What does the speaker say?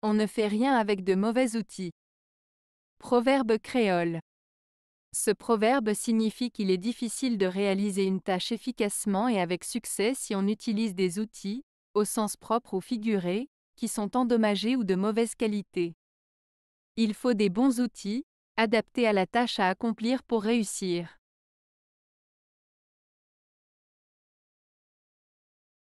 On ne fait rien avec de mauvais outils. Proverbe créole. Ce proverbe signifie qu'il est difficile de réaliser une tâche efficacement et avec succès si on utilise des outils, au sens propre ou figuré, qui sont endommagés ou de mauvaise qualité. Il faut des bons outils, adaptés à la tâche à accomplir pour réussir.